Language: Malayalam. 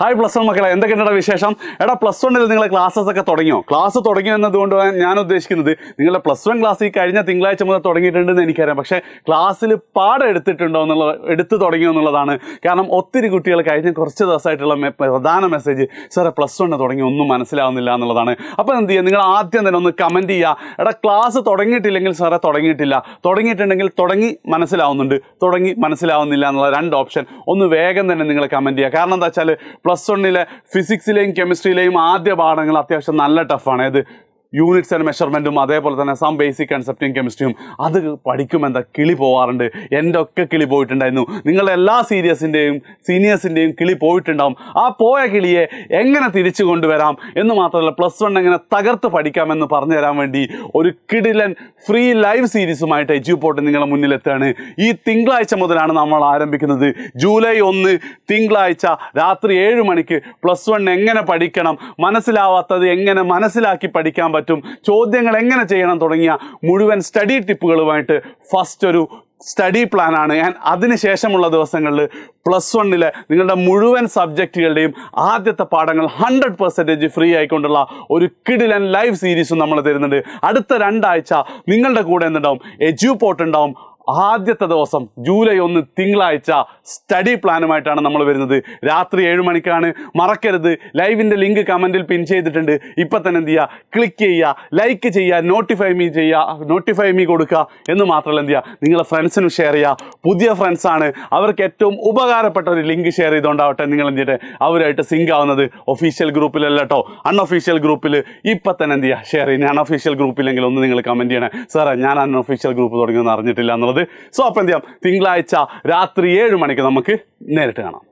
ഹായ് പ്ലസ് വൺ മക്കളെ എന്തൊക്കെയുണ്ടോ വിശേഷം എടാ പ്ലസ് വണ്ണിൽ നിങ്ങളെ ക്ലാസ്സസ് ഒക്കെ തുടങ്ങിയോ ക്ലാസ് തുടങ്ങിയോ എന്നതുകൊണ്ട് ഞാൻ ഉദ്ദേശിക്കുന്നത് നിങ്ങളുടെ പ്ലസ് വൺ ക്ലാസ് ഈ കഴിഞ്ഞ തിങ്കളാഴ്ച മുതൽ തുടങ്ങിയിട്ടുണ്ടെന്ന് എനിക്കറിയാം പക്ഷേ ക്ലാസ്സിൽ പാഠം എടുത്തിട്ടുണ്ടോ എന്നുള്ള എടുത്തു തുടങ്ങിയോ എന്നുള്ളതാണ് കാരണം ഒത്തിരി കുട്ടികൾ കഴിഞ്ഞ കുറച്ച് ദിവസമായിട്ടുള്ള പ്രധാന മെസ്സേജ് സാറേ പ്ലസ് വണ്ണ് തുടങ്ങി ഒന്നും മനസ്സിലാവുന്നില്ല എന്നുള്ളതാണ് അപ്പോൾ എന്ത് ചെയ്യുക നിങ്ങൾ ആദ്യം തന്നെ ഒന്ന് കമൻറ്റ് ചെയ്യുക എടാ ക്ലാസ് തുടങ്ങിയിട്ടില്ലെങ്കിൽ സാറേ തുടങ്ങിയിട്ടില്ല തുടങ്ങിയിട്ടുണ്ടെങ്കിൽ തുടങ്ങി മനസ്സിലാവുന്നുണ്ട് തുടങ്ങി മനസ്സിലാവുന്നില്ല എന്നുള്ള രണ്ട് ഓപ്ഷൻ ഒന്ന് വേഗം തന്നെ നിങ്ങൾ കമൻറ്റ് ചെയ്യുക കാരണം എന്താ വെച്ചാൽ പ്ലസ് വണ്ണിലെ ഫിസിക്സിലെയും കെമിസ്ട്രിയിലെയും ആദ്യ പാഠങ്ങൾ അത്യാവശ്യം നല്ല ടഫാണ് ഏത് യൂണിറ്റ്സ് ആൻഡ് മെഷർമെൻറ്റും അതേപോലെ തന്നെ സം ബേസിക് കൺസെപ്റ്റും കെമിസ്ട്രിയും അത് പഠിക്കുമെന്താ കിളി പോവാറുണ്ട് എൻ്റെ ഒക്കെ കിളി പോയിട്ടുണ്ടായിരുന്നു നിങ്ങളുടെ എല്ലാ സീരിയസിൻ്റെയും സീനിയേഴ്സിൻ്റെയും കിളി പോയിട്ടുണ്ടാവും ആ പോയ കിളിയെ എങ്ങനെ തിരിച്ചു കൊണ്ടുവരാം എന്ന് മാത്രമല്ല പ്ലസ് വൺ എങ്ങനെ തകർത്ത് പഠിക്കാമെന്ന് പറഞ്ഞു തരാൻ വേണ്ടി ഒരു കിടിലൻ ഫ്രീ ലൈവ് സീരീസുമായിട്ട് എജ്യു പോട്ട് നിങ്ങളുടെ മുന്നിലെത്താണ് ഈ തിങ്കളാഴ്ച മുതലാണ് നമ്മൾ ആരംഭിക്കുന്നത് ജൂലൈ ഒന്ന് തിങ്കളാഴ്ച രാത്രി ഏഴ് മണിക്ക് പ്ലസ് വൺ എങ്ങനെ പഠിക്കണം മനസ്സിലാവാത്തത് എങ്ങനെ മനസ്സിലാക്കി പഠിക്കാൻ പറ്റും പറ്റും ചോദ്യങ്ങൾ എങ്ങനെ ചെയ്യണം തുടങ്ങിയ മുഴുവൻ സ്റ്റഡി ടിപ്പുകളുമായിട്ട് ഫസ്റ്റ് ഒരു സ്റ്റഡി പ്ലാൻ ആണ് ഞാൻ അതിനുശേഷമുള്ള ദിവസങ്ങളിൽ പ്ലസ് വണ്ണിൽ നിങ്ങളുടെ മുഴുവൻ സബ്ജക്റ്റുകളുടെയും ആദ്യത്തെ പാഠങ്ങൾ ഹൺഡ്രഡ് പെർസെൻറ്റേജ് ഫ്രീ ആയിക്കൊണ്ടുള്ള ഒരു കിഡിലൻ ലൈവ് സീരീസും നമ്മൾ തരുന്നുണ്ട് അടുത്ത രണ്ടാഴ്ച നിങ്ങളുടെ കൂടെ എന്തുണ്ടാവും എജ്യൂ പോട്ടുണ്ടാവും ഉണ്ടാവും ആദ്യത്തെ ദിവസം ജൂലൈ ഒന്ന് തിങ്കളാഴ്ച സ്റ്റഡി പ്ലാനുമായിട്ടാണ് നമ്മൾ വരുന്നത് രാത്രി ഏഴ് മണിക്കാണ് മറക്കരുത് ലൈവിൻ്റെ ലിങ്ക് കമൻറ്റിൽ പിൻ ചെയ്തിട്ടുണ്ട് ഇപ്പം തന്നെ എന്ത് ചെയ്യുക ക്ലിക്ക് ചെയ്യുക ലൈക്ക് ചെയ്യുക നോട്ടിഫൈ മീ ചെയ്യുക നോട്ടിഫൈ മീ കൊടുക്കുക എന്ന് മാത്രമല്ല എന്ത് ചെയ്യുക നിങ്ങളെ ഫ്രണ്ട്സിനും ഷെയർ ചെയ്യുക പുതിയ ഫ്രണ്ട്സാണ് അവർക്ക് ഏറ്റവും ഉപകാരപ്പെട്ട ഒരു ലിങ്ക് ഷെയർ ചെയ്തുകൊണ്ടാവട്ടെ നിങ്ങൾ എന്ത് ചെയ്യട്ടെ അവരായിട്ട് സിങ്ക് ആവുന്നത് ഒഫീഷ്യൽ ഗ്രൂപ്പിലല്ല കേട്ടോ അൺഒഫീഷ്യൽ ഗ്രൂപ്പിൽ ഇപ്പം തന്നെ എന്ത് ചെയ്യുക ഷെയർ ചെയ്യുന്ന അൺഒഫീഷ്യൽ ഗ്രൂപ്പിലെങ്കിലും ഒന്ന് നിങ്ങൾ കമൻറ്റ് ചെയ്യണേ സാറേ ഞാൻ അൺഒഫീഷ്യൽ ഗ്രൂപ്പ് തുടങ്ങിയെന്ന് അറിഞ്ഞിട്ടില്ല എന്നുള്ളത് സോ അപ്പം എന്ത് ചെയ്യാം തിങ്കളാഴ്ച രാത്രി ഏഴ് മണിക്ക് നമുക്ക് നേരിട്ട് കാണാം